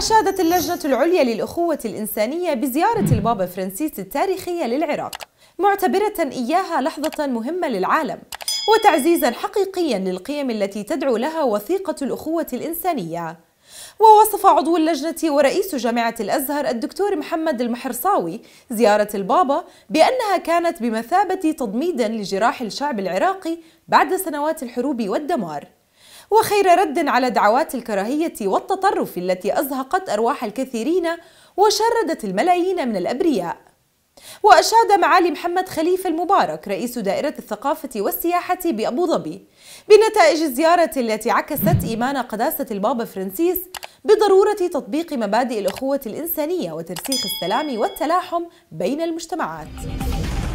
أشادت اللجنة العليا للأخوة الإنسانية بزيارة البابا فرانسيس التاريخية للعراق معتبرة إياها لحظة مهمة للعالم وتعزيزا حقيقيا للقيم التي تدعو لها وثيقة الأخوة الإنسانية ووصف عضو اللجنة ورئيس جامعة الأزهر الدكتور محمد المحرصاوي زيارة البابا بأنها كانت بمثابة تضميد لجراح الشعب العراقي بعد سنوات الحروب والدمار وخير رد على دعوات الكراهية والتطرف التي أزهقت أرواح الكثيرين وشردت الملايين من الأبرياء وأشاد معالي محمد خليفة المبارك رئيس دائرة الثقافة والسياحة بأبو ظبي بنتائج الزيارة التي عكست إيمان قداسة البابا فرانسيس بضرورة تطبيق مبادئ الأخوة الإنسانية وترسيخ السلام والتلاحم بين المجتمعات